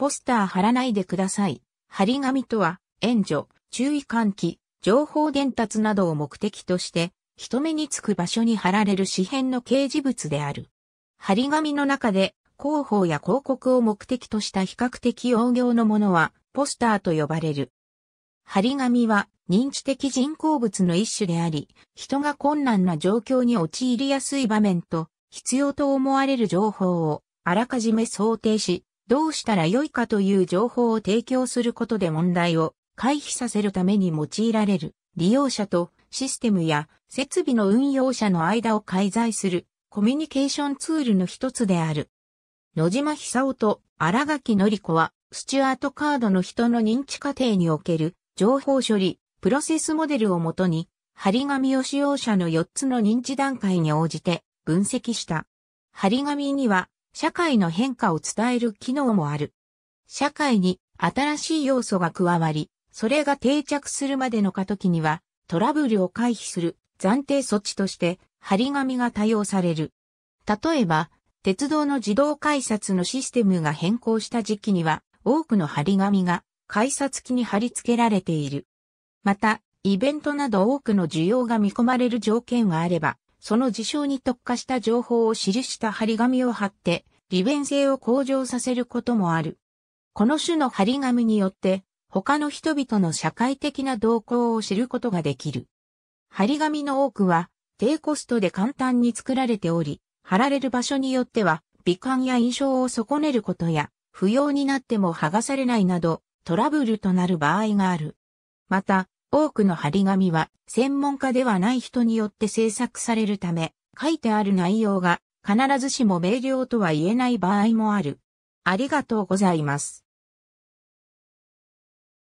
ポスター貼らないでください。貼り紙とは、援助、注意喚起、情報伝達などを目的として、人目につく場所に貼られる紙片の掲示物である。貼り紙の中で、広報や広告を目的とした比較的応用のものは、ポスターと呼ばれる。貼り紙は認知的人工物の一種であり、人が困難な状況に陥りやすい場面と、必要と思われる情報をあらかじめ想定し、どうしたら良いかという情報を提供することで問題を回避させるために用いられる利用者とシステムや設備の運用者の間を介在するコミュニケーションツールの一つである。野島久夫と荒垣のり子はスチュアートカードの人の認知過程における情報処理、プロセスモデルをもとに、張り紙を使用者の4つの認知段階に応じて分析した。張り紙には社会の変化を伝える機能もある。社会に新しい要素が加わり、それが定着するまでの過渡期には、トラブルを回避する暫定措置として、張り紙が多用される。例えば、鉄道の自動改札のシステムが変更した時期には、多くの張り紙が改札機に貼り付けられている。また、イベントなど多くの需要が見込まれる条件があれば、その事象に特化した情報を記した張り紙を貼って、利便性を向上させることもある。この種の張り紙によって、他の人々の社会的な動向を知ることができる。張り紙の多くは、低コストで簡単に作られており、貼られる場所によっては、美観や印象を損ねることや、不要になっても剥がされないなど、トラブルとなる場合がある。また、多くの張り紙は専門家ではない人によって制作されるため、書いてある内容が必ずしも明瞭とは言えない場合もある。ありがとうございます。